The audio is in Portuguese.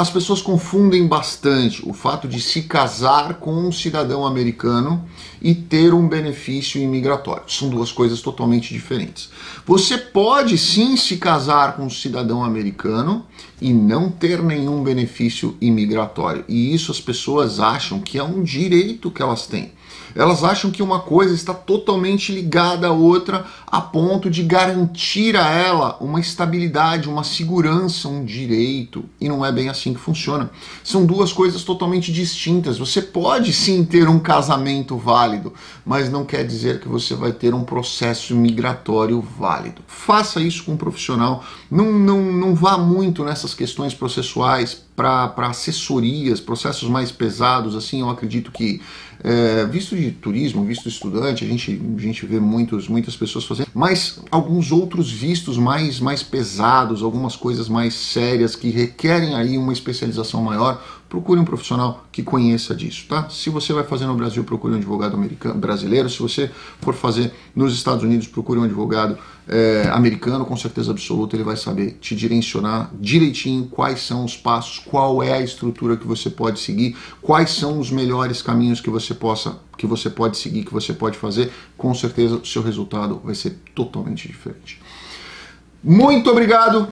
As pessoas confundem bastante o fato de se casar com um cidadão americano e ter um benefício imigratório. São duas coisas totalmente diferentes. Você pode sim se casar com um cidadão americano e não ter nenhum benefício imigratório. E isso as pessoas acham que é um direito que elas têm. Elas acham que uma coisa está totalmente ligada à outra a ponto de garantir a ela uma estabilidade, uma segurança, um direito. E não é bem assim assim que funciona. São duas coisas totalmente distintas. Você pode sim ter um casamento válido, mas não quer dizer que você vai ter um processo migratório válido. Faça isso com um profissional. Não, não, não vá muito nessas questões processuais para assessorias, processos mais pesados. Assim, eu acredito que, é, visto de turismo, visto estudante, a gente, a gente vê muitos, muitas pessoas fazendo, mas alguns outros vistos mais, mais pesados, algumas coisas mais sérias que requerem aí uma uma especialização maior, procure um profissional que conheça disso, tá? Se você vai fazer no Brasil, procure um advogado americano, brasileiro. Se você for fazer nos Estados Unidos, procure um advogado é, americano, com certeza absoluta, ele vai saber te direcionar direitinho quais são os passos, qual é a estrutura que você pode seguir, quais são os melhores caminhos que você possa, que você pode seguir, que você pode fazer. Com certeza, o seu resultado vai ser totalmente diferente. Muito obrigado!